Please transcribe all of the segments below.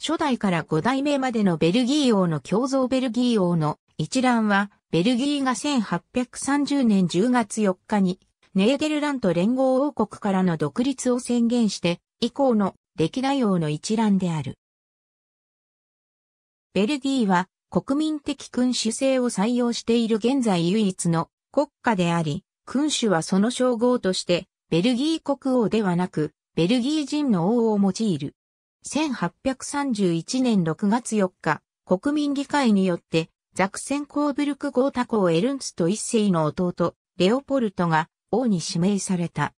初代から五代目までのベルギー王の共造ベルギー王の一覧は、ベルギーが1830年10月4日に、ネーデルラント連合王国からの独立を宣言して、以降の歴代王の一覧である。ベルギーは国民的君主制を採用している現在唯一の国家であり、君主はその称号として、ベルギー国王ではなく、ベルギー人の王を用いる。1831年6月4日、国民議会によって、ザクセンコーブルクゴータ校エルンスト一世の弟、レオポルトが王に指名された。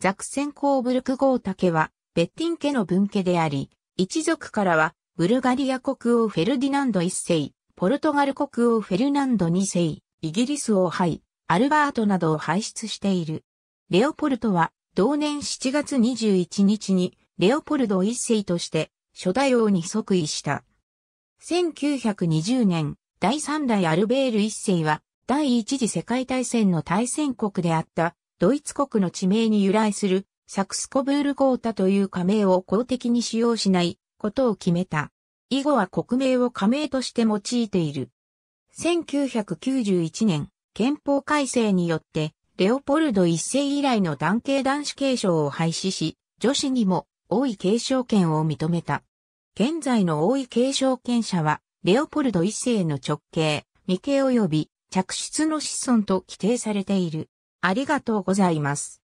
ザクセンコーブルクゴータ家は、ベッティン家の分家であり、一族からは、ブルガリア国王フェルディナンド一世、ポルトガル国王フェルナンド二世、イギリス王杯、アルバートなどを輩出している。レオポルトは、同年7月21日にレオポルド一世として初代王に即位した。1920年、第三代アルベール一世は、第一次世界大戦の大戦国であった、ドイツ国の地名に由来する、サクスコブールゴータという加盟を公的に使用しないことを決めた。以後は国名を加盟として用いている。1991年、憲法改正によって、レオポルド一世以来の男系男子継承を廃止し、女子にも王位継承権を認めた。現在の王位継承権者は、レオポルド一世の直系、未系及び着出の子孫と規定されている。ありがとうございます。